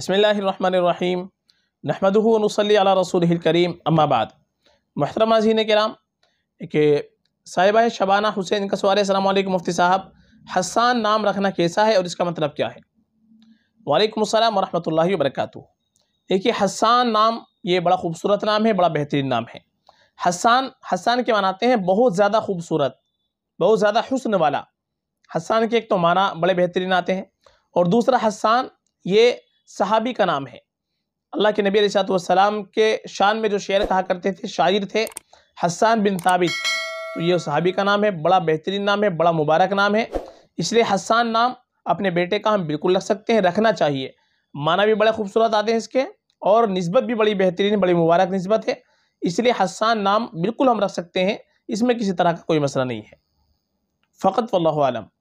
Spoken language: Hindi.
बसमीम नहमदनसली अला रसूल करीम अम्माबाद महतरम के कराम के साहिबा शबाना हुसैन का सवाल असल मुफ्ती साहब हसान नाम रखना कैसा है और इसका मतलब क्या है वालेकुम अस्सलाम वरहमतुल्लाहि वबरकातुहू देखिए हसान नाम ये बड़ा खूबसूरत नाम है बड़ा बेहतरीन नाम है हसान हसान के मनाते हैं बहुत ज़्यादा खूबसूरत बहुत ज़्यादा हुस्न वाला हसान के एक तो माना बड़े बेहतरीन आते हैं और दूसरा हसान ये सहाबी का नाम है अल्लाह के नबी सलाम के शान में जो शेर कहा करते थे शायर थे हसान बिन साबित तो ये सहाबी का नाम है बड़ा बेहतरीन नाम है बड़ा मुबारक नाम है इसलिए हसान नाम अपने बेटे का हम बिल्कुल रख सकते हैं रखना चाहिए माना भी बड़े खूबसूरत आते हैं इसके और नस्बत भी बड़ी बेहतरीन बड़ी मुबारक नस्बत है इसलिए हसान नाम बिल्कुल हम रख सकते हैं इसमें किसी तरह का कोई मसला नहीं है फ़कत वल्लम